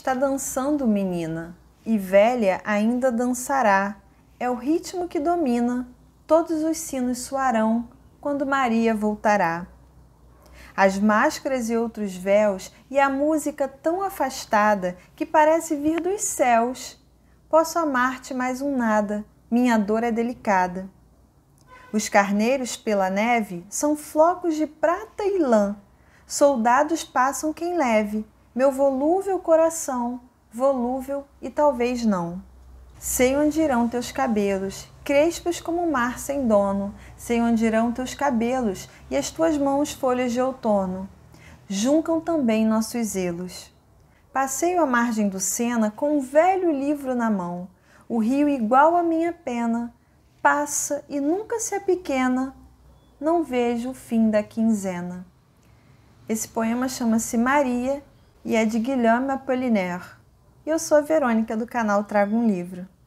Está dançando, menina, e velha ainda dançará. É o ritmo que domina, todos os sinos soarão quando Maria voltará. As máscaras e outros véus e a música tão afastada que parece vir dos céus. Posso amar-te mais um nada, minha dor é delicada. Os carneiros pela neve são flocos de prata e lã. Soldados passam quem leve, meu volúvel coração, volúvel e talvez não. Sei onde irão teus cabelos, crespos como o mar sem dono, sei onde irão teus cabelos e as tuas mãos folhas de outono. Juncam também nossos zelos. Passeio à margem do Sena com um velho livro na mão, o rio igual à minha pena, passa e nunca se apequena, não vejo o fim da quinzena. Esse poema chama-se Maria e é de Guilherme Apollinaire. Eu sou a Verônica do canal Trago um Livro.